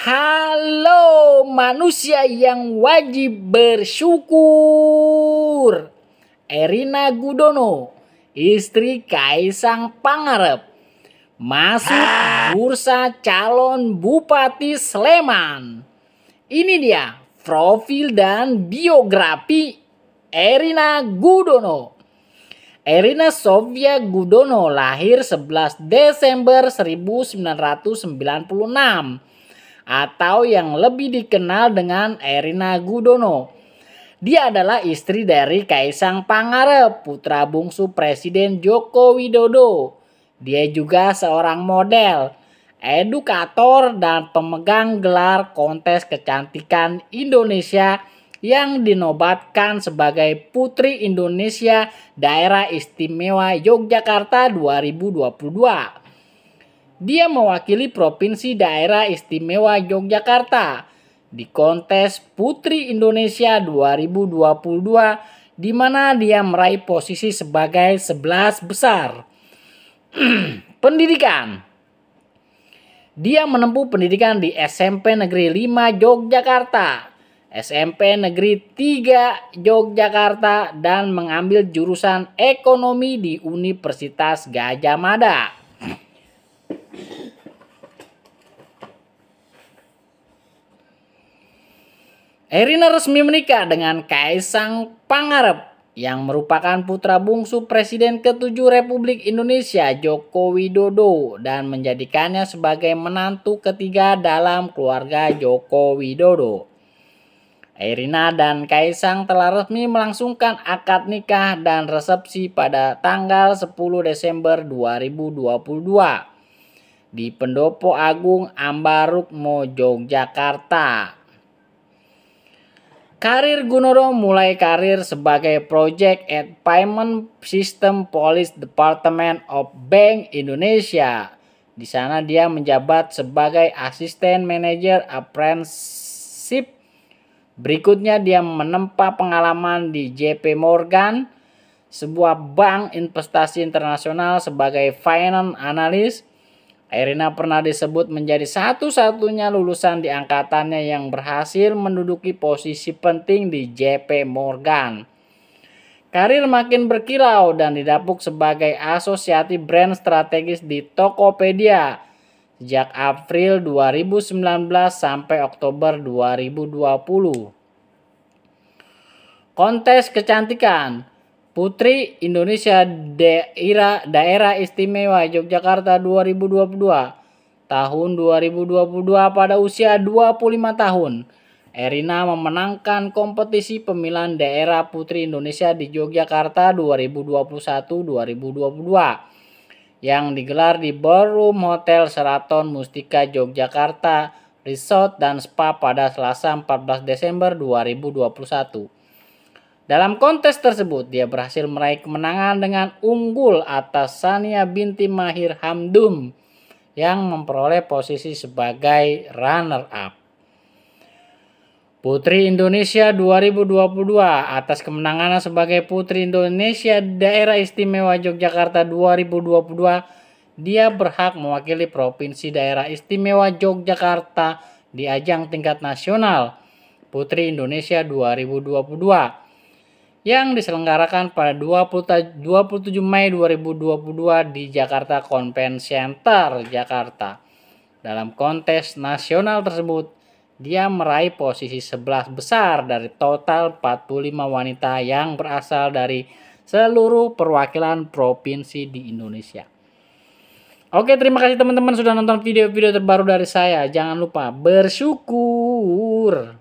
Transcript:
Halo manusia yang wajib bersyukur. Erina Gudono, istri Kaisang Pangarep, masuk ah. bursa calon Bupati Sleman. Ini dia profil dan biografi Erina Gudono. Erina Sofia Gudono lahir 11 Desember 1996 atau yang lebih dikenal dengan Erina Gudono. Dia adalah istri dari Kaisang Pangarep, putra bungsu Presiden Joko Widodo. Dia juga seorang model, edukator, dan pemegang gelar kontes kecantikan Indonesia yang dinobatkan sebagai Putri Indonesia Daerah Istimewa Yogyakarta 2022. Dia mewakili Provinsi Daerah Istimewa Yogyakarta di kontes Putri Indonesia 2022 di mana dia meraih posisi sebagai 11 besar. pendidikan. Dia menempuh pendidikan di SMP Negeri 5 Yogyakarta, SMP Negeri 3 Yogyakarta dan mengambil jurusan ekonomi di Universitas Gajah Mada. Erina resmi menikah dengan Kaisang Pangarep yang merupakan putra bungsu Presiden ke-7 Republik Indonesia Joko Widodo dan menjadikannya sebagai menantu ketiga dalam keluarga Joko Widodo. Erina dan Kaisang telah resmi melangsungkan akad nikah dan resepsi pada tanggal 10 Desember 2022 di Pendopo Agung Ambarukmo, Yogyakarta. Karir Gunoro mulai karir sebagai Project at Payment System Police Department of Bank Indonesia. Di sana dia menjabat sebagai asisten manager apprenticeship. Berikutnya dia menempa pengalaman di JP Morgan, sebuah bank investasi internasional sebagai finance analyst Erina pernah disebut menjadi satu-satunya lulusan di angkatannya yang berhasil menduduki posisi penting di JP Morgan. Karir makin berkilau dan didapuk sebagai asosiasi brand strategis di Tokopedia sejak April 2019 sampai Oktober 2020. Kontes kecantikan Putri Indonesia Daerah Daerah Istimewa Yogyakarta 2022 tahun 2022 pada usia 25 tahun. Erina memenangkan kompetisi pemilihan daerah Putri Indonesia di Yogyakarta 2021-2022 yang digelar di Ballroom Hotel Seraton Mustika Yogyakarta Resort dan Spa pada Selasa 14 Desember 2021. Dalam kontes tersebut, dia berhasil meraih kemenangan dengan unggul atas Sania binti Mahir Hamdum yang memperoleh posisi sebagai runner-up. Putri Indonesia 2022 atas kemenangannya sebagai Putri Indonesia Daerah Istimewa Yogyakarta 2022, dia berhak mewakili Provinsi Daerah Istimewa Yogyakarta di ajang tingkat nasional Putri Indonesia 2022 yang diselenggarakan pada 27 Mei 2022 di Jakarta Convention Center, Jakarta. Dalam kontes nasional tersebut, dia meraih posisi 11 besar dari total 45 wanita yang berasal dari seluruh perwakilan provinsi di Indonesia. Oke, terima kasih teman-teman sudah nonton video-video terbaru dari saya. Jangan lupa bersyukur.